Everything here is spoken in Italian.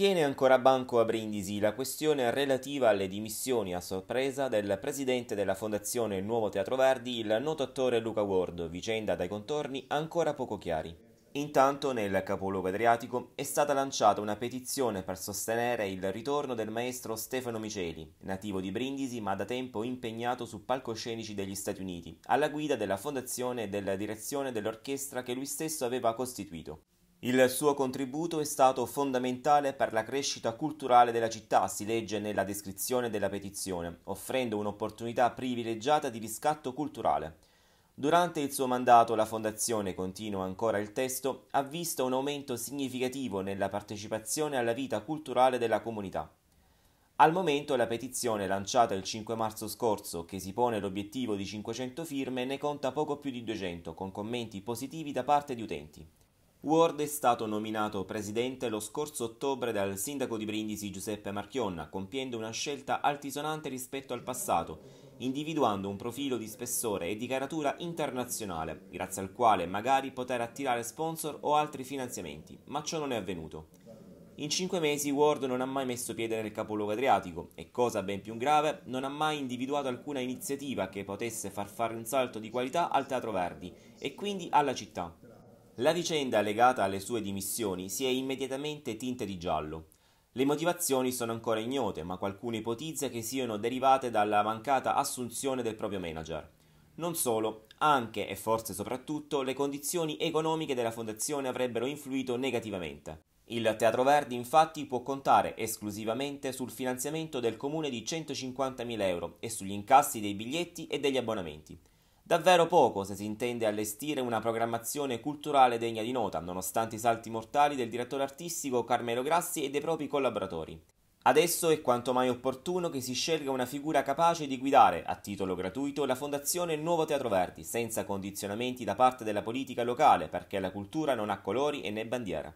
Tiene ancora banco a Brindisi la questione relativa alle dimissioni a sorpresa del presidente della Fondazione Nuovo Teatro Verdi, il noto attore Luca Ward, vicenda dai contorni ancora poco chiari. Intanto nel capoluogo adriatico è stata lanciata una petizione per sostenere il ritorno del maestro Stefano Miceli, nativo di Brindisi ma da tempo impegnato su palcoscenici degli Stati Uniti, alla guida della fondazione e della direzione dell'orchestra che lui stesso aveva costituito. Il suo contributo è stato fondamentale per la crescita culturale della città, si legge nella descrizione della petizione, offrendo un'opportunità privilegiata di riscatto culturale. Durante il suo mandato la Fondazione, continua ancora il testo, ha visto un aumento significativo nella partecipazione alla vita culturale della comunità. Al momento la petizione lanciata il 5 marzo scorso, che si pone l'obiettivo di 500 firme, ne conta poco più di 200, con commenti positivi da parte di utenti. Ward è stato nominato presidente lo scorso ottobre dal sindaco di Brindisi Giuseppe Marchionna, compiendo una scelta altisonante rispetto al passato, individuando un profilo di spessore e di caratura internazionale, grazie al quale magari poter attirare sponsor o altri finanziamenti, ma ciò non è avvenuto. In cinque mesi Ward non ha mai messo piede nel capoluogo adriatico e, cosa ben più grave, non ha mai individuato alcuna iniziativa che potesse far fare un salto di qualità al Teatro Verdi e quindi alla città. La vicenda legata alle sue dimissioni si è immediatamente tinta di giallo. Le motivazioni sono ancora ignote, ma qualcuno ipotizza che siano derivate dalla mancata assunzione del proprio manager. Non solo, anche e forse soprattutto le condizioni economiche della fondazione avrebbero influito negativamente. Il Teatro Verdi infatti può contare esclusivamente sul finanziamento del comune di 150.000 euro e sugli incassi dei biglietti e degli abbonamenti. Davvero poco se si intende allestire una programmazione culturale degna di nota, nonostante i salti mortali del direttore artistico Carmelo Grassi e dei propri collaboratori. Adesso è quanto mai opportuno che si scelga una figura capace di guidare, a titolo gratuito, la Fondazione Nuovo Teatro Verdi, senza condizionamenti da parte della politica locale, perché la cultura non ha colori e né bandiera.